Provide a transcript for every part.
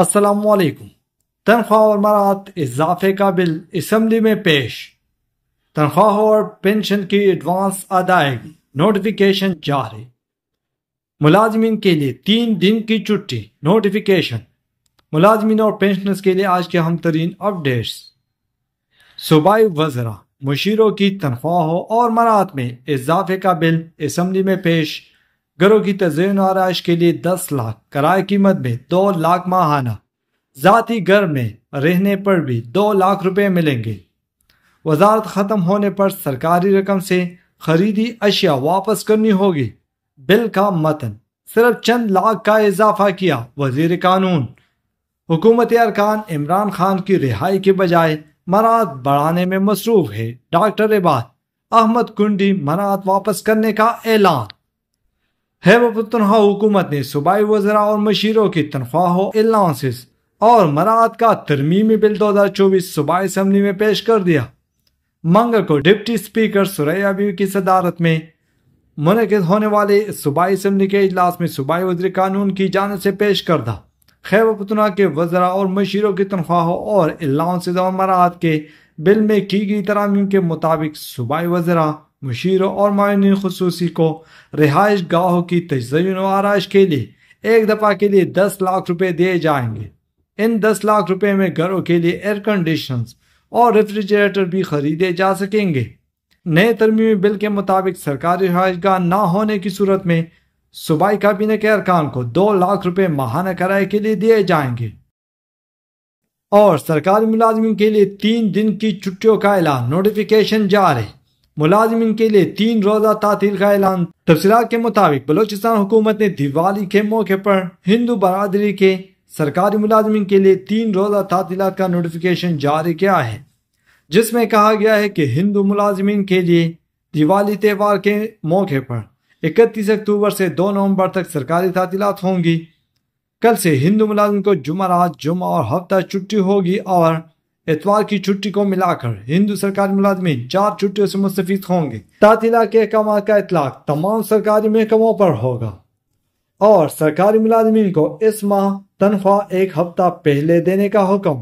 असलकुम तनख्वाह और मरात इजाफे का बिल इसम्बली में पेश तनख्वाह और पेंशन की एडवांस अदायगी नोटिफिकेशन जारी मुलाजमीन के लिए तीन दिन की छुट्टी नोटिफिकेशन मुलाजमीन और पेंशनर्स के लिए आज के हम तरीन अपडेट्स सूबाई वजरा मुशीरों की तनख्वाहों और मरात में इजाफे का बिल इसम्बली में पेश घरों की तजयन आरइश के लिए दस लाख किराए कीमत में दो लाख माहाना ज़ाती घर में रहने पर भी दो लाख रुपये मिलेंगे वजारत ख़त्म होने पर सरकारी रकम से खरीदी अशिया वापस करनी होगी बिल का मतन सिर्फ चंद लाख का इजाफा किया वजीर कानून हुकूमत अरकान इमरान खान की रिहाई के बजाय मराद बढ़ाने में मसरूफ है डॉक्टर इबाद अहमद कुंडी मराद वापस करने का ऐलान हैबत तनहा हुकूमत ने सूबाई वजरा और मशीरों की तनख्वाहों अलाउंसेस और मराहत का तरमीमी बिल दो हजार चौबीस सूबाई असम्बली में पेश कर दिया मंगल को डिप्टी स्पीकर सुरैया बीवी की सदारत में मुनद होने वाले सूबाई असम्बली के अजलास में सूबाई वजर कानून की जानब से पेश कर करदा खैबर पुतना के वजरा और मशीरों की तनख्वाहों और अलाउंसेज और मराहत के बिल में की गई तरामीम के मुताबिक सूबाई वजरा मुशीरों और मायन खसूसी को रिहाइश गाहों की तजयन व आरइश के लिए एक दफ़ा के लिए दस लाख रुपये दिए जाएंगे इन दस लाख रुपये में घरों के लिए एयर कंडीशन और रेफ्रिजरेटर भी खरीदे जा सकेंगे नए तरमी बिल के मुताबिक सरकारी रिहाइश गाह ना होने की सूरत में सूबाई काबीना के अरकान को दो लाख रुपये माहाना किराए के लिए दिए जाएंगे और सरकारी मुलाजमी के लिए तीन दिन की छुट्टियों का ऐलान नोटिफिकेशन जारी मुलाजमन के लिए तीन रोजा तातील का ऐलान तफसरा के मुताबिक बलोचिस्तान हुकूमत ने दिवाली के मौके पर हिंदू बरदरी के सरकारी मुलाजमन के लिए तीन रोजा तातील का नोटिफिकेशन जारी किया है जिसमें कहा गया है कि हिंदू मुलाजमन के लिए दिवाली त्यौहार के मौके पर इकतीस अक्टूबर से दो नवंबर तक सरकारी तातीलत होंगी कल से हिंदू मुलाजिम को जुमा रात जुमा और हफ्ता छुट्टी होगी और इतवार की छुट्टी को मिलाकर हिंदू सरकारी मुलाजमी चार छुट्टियों से मुस्तफ़ होंगे तातीला के अहकाम का इतलाक तमाम सरकारी महकमों पर होगा और सरकारी मुलाजमीन को इस माह तनख्वाह एक हफ्ता पहले देने का हुक्म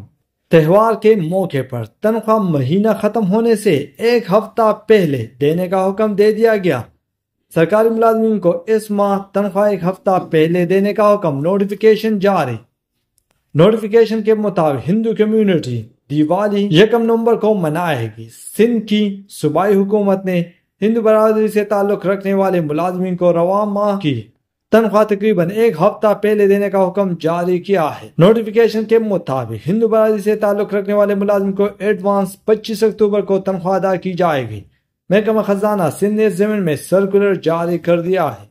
त्यौहार के मौके पर तनख्वाह महीना खत्म होने से एक हफ्ता पहले देने का हुक्म दे दिया गया सरकारी मुलाजमीन को इस माह तनख्वाह एक हफ्ता पहले देने का हुक्म नोटिफिकेशन जारी नोटिफिकेशन के मुताबिक हिंदू कम्युनिटी दिवाली यकम नवंबर को मनाएगी सिंध की सूबाई हुकूमत ने हिंदू बरदरी से ताल्लुक रखने वाले मुलाजमी को रवा माह की तनख्वाह तकरीबन एक हफ्ता पहले देने का हुक्म जारी किया है नोटिफिकेशन के मुताबिक हिंदू बरदरी से ताल्लुक रखने वाले मुलाजिम को एडवांस 25 अक्टूबर को तनख्वाह अदा की जाएगी महकमा खजाना सिंध ने जमीन में सर्कुलर जारी कर दिया है